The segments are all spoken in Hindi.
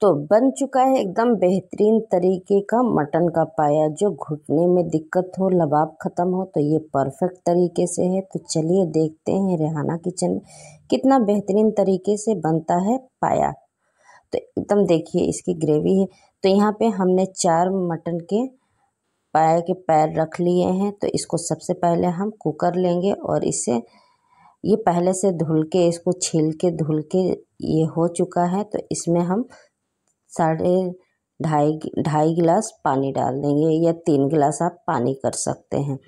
तो बन चुका है एकदम बेहतरीन तरीके का मटन का पाया जो घुटने में दिक्कत हो लबाब ख़त्म हो तो ये परफेक्ट तरीके से है तो चलिए देखते हैं रेहाना किचन में कितना बेहतरीन तरीके से बनता है पाया तो एकदम देखिए इसकी ग्रेवी है तो यहाँ पे हमने चार मटन के पाया के पैर रख लिए हैं तो इसको सबसे पहले हम कुकर लेंगे और इसे ये पहले से धुल के इसको छील के धुल के ये हो चुका है तो इसमें हम साढ़े ढाई ढाई गिलास पानी डाल देंगे या तीन गिलास आप पानी कर सकते हैं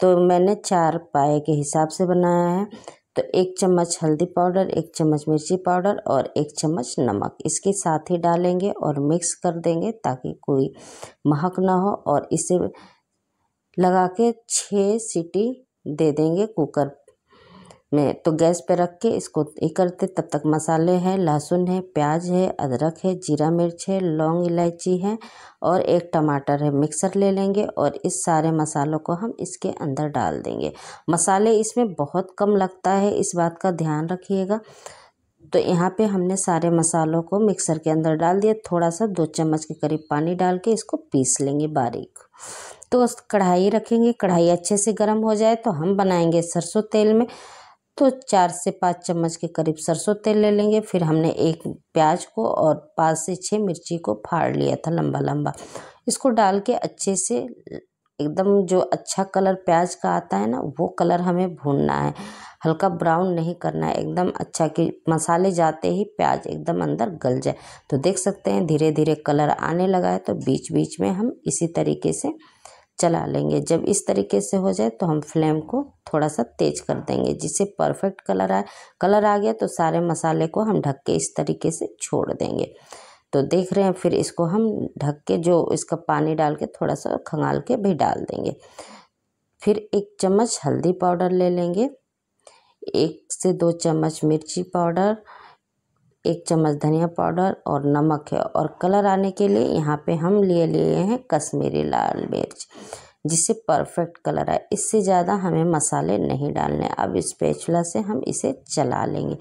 तो मैंने चार पाए के हिसाब से बनाया है तो एक चम्मच हल्दी पाउडर एक चम्मच मिर्ची पाउडर और एक चम्मच नमक इसके साथ ही डालेंगे और मिक्स कर देंगे ताकि कोई महक ना हो और इसे लगा के छः सीटी दे देंगे कुकर में तो गैस पे रख के इसको ये करते तब तक मसाले हैं लहसुन है प्याज है अदरक है जीरा मिर्च है लौंग इलायची है और एक टमाटर है मिक्सर ले लेंगे और इस सारे मसालों को हम इसके अंदर डाल देंगे मसाले इसमें बहुत कम लगता है इस बात का ध्यान रखिएगा तो यहाँ पे हमने सारे मसालों को मिक्सर के अंदर डाल दिया थोड़ा सा दो चम्मच के करीब पानी डाल के इसको पीस लेंगे बारीक तो कढ़ाई रखेंगे कढ़ाई अच्छे से गर्म हो जाए तो हम बनाएंगे सरसों तेल में तो चार से पाँच चम्मच के करीब सरसों तेल ले लेंगे फिर हमने एक प्याज को और पाँच से छः मिर्ची को फाड़ लिया था लंबा लंबा इसको डाल के अच्छे से एकदम जो अच्छा कलर प्याज का आता है ना वो कलर हमें भूनना है हल्का ब्राउन नहीं करना है एकदम अच्छा कि मसाले जाते ही प्याज एकदम अंदर गल जाए तो देख सकते हैं धीरे धीरे कलर आने लगा है तो बीच बीच में हम इसी तरीके से चला लेंगे जब इस तरीके से हो जाए तो हम फ्लेम को थोड़ा सा तेज कर देंगे जिससे परफेक्ट कलर आए कलर आ गया तो सारे मसाले को हम ढक के इस तरीके से छोड़ देंगे तो देख रहे हैं फिर इसको हम ढक के जो इसका पानी डाल के थोड़ा सा खंगाल के भी डाल देंगे फिर एक चम्मच हल्दी पाउडर ले लेंगे एक से दो चम्मच मिर्ची पाउडर एक चम्मच धनिया पाउडर और नमक है और कलर आने के लिए यहाँ पे हम ले लिए हैं कश्मीरी लाल मिर्च जिससे परफेक्ट कलर आए इससे ज़्यादा हमें मसाले नहीं डालने अब इस पेचला से हम इसे चला लेंगे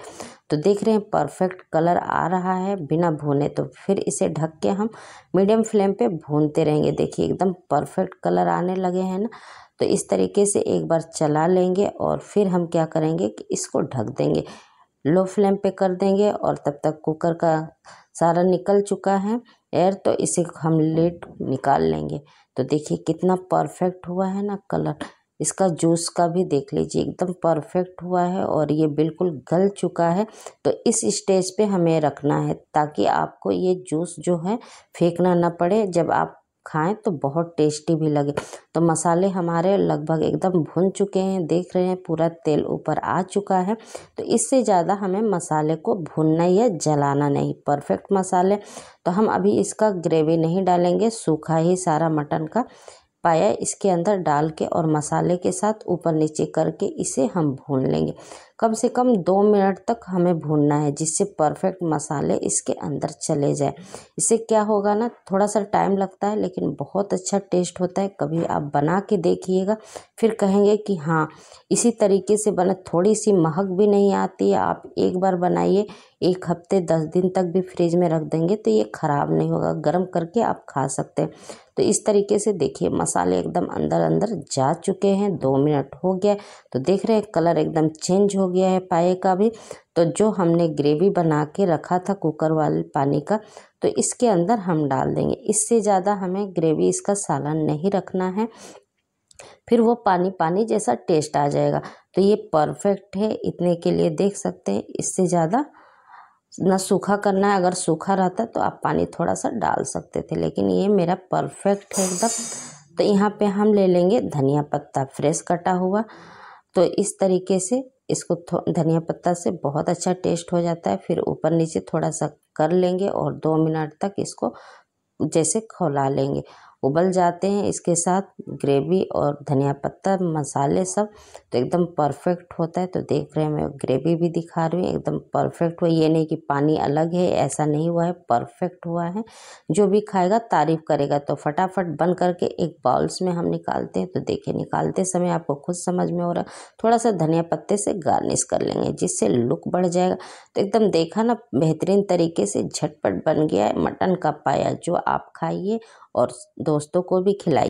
तो देख रहे हैं परफेक्ट कलर आ रहा है बिना भूने तो फिर इसे ढक के हम मीडियम फ्लेम पे भूनते रहेंगे देखिए एकदम परफेक्ट कलर आने लगे हैं ना तो इस तरीके से एक बार चला लेंगे और फिर हम क्या करेंगे कि इसको ढक देंगे लो फ्लेम पे कर देंगे और तब तक कुकर का सारा निकल चुका है एयर तो इसे हम लेट निकाल लेंगे तो देखिए कितना परफेक्ट हुआ है ना कलर इसका जूस का भी देख लीजिए एकदम परफेक्ट हुआ है और ये बिल्कुल गल चुका है तो इस स्टेज पे हमें रखना है ताकि आपको ये जूस जो है फेंकना ना पड़े जब आप खाएँ तो बहुत टेस्टी भी लगे तो मसाले हमारे लगभग एकदम भुन चुके हैं देख रहे हैं पूरा तेल ऊपर आ चुका है तो इससे ज़्यादा हमें मसाले को भुनना या जलाना नहीं परफेक्ट मसाले तो हम अभी इसका ग्रेवी नहीं डालेंगे सूखा ही सारा मटन का पाया इसके अंदर डाल के और मसाले के साथ ऊपर नीचे करके इसे हम भून लेंगे कम से कम दो मिनट तक हमें भूनना है जिससे परफेक्ट मसाले इसके अंदर चले जाए इससे क्या होगा ना थोड़ा सा टाइम लगता है लेकिन बहुत अच्छा टेस्ट होता है कभी आप बना के देखिएगा फिर कहेंगे कि हाँ इसी तरीके से बना थोड़ी सी महक भी नहीं आती आप एक बार बनाइए एक हफ्ते दस दिन तक भी फ्रिज में रख देंगे तो ये ख़राब नहीं होगा गर्म करके आप खा सकते हैं तो इस तरीके से देखिए मसाले एकदम अंदर अंदर जा चुके हैं दो मिनट हो गया तो देख रहे हैं कलर एकदम चेंज हो गया है पाए का भी तो जो हमने ग्रेवी बना के रखा था कुकर वाले पानी का तो इसके अंदर हम डाल देंगे इससे ज़्यादा हमें ग्रेवी इसका सालन नहीं रखना है फिर वो पानी पानी जैसा टेस्ट आ जाएगा तो ये परफेक्ट है इतने के लिए देख सकते हैं इससे ज़्यादा ना सूखा करना है अगर सूखा रहता तो आप पानी थोड़ा सा डाल सकते थे लेकिन ये मेरा परफेक्ट है एकदम तो यहाँ पे हम ले लेंगे धनिया पत्ता फ्रेश कटा हुआ तो इस तरीके से इसको धनिया पत्ता से बहुत अच्छा टेस्ट हो जाता है फिर ऊपर नीचे थोड़ा सा कर लेंगे और दो मिनट तक इसको जैसे खौला लेंगे उबल जाते हैं इसके साथ ग्रेवी और धनिया पत्ता मसाले सब तो एकदम परफेक्ट होता है तो देख रहे हैं मैं ग्रेवी भी दिखा रही हूँ एकदम परफेक्ट हुआ ये नहीं कि पानी अलग है ऐसा नहीं हुआ है परफेक्ट हुआ है जो भी खाएगा तारीफ़ करेगा तो फटाफट बन करके एक बाउल्स में हम निकालते हैं तो देखिए निकालते समय आपको खुद समझ में हो रहा थोड़ा सा धनिया पत्ते से गार्निश कर लेंगे जिससे लुक बढ़ जाएगा तो एकदम देखा ना बेहतरीन तरीके से झटपट बन गया है मटन का पाया जो आप खाइए और दोस्तों को भी खिलाई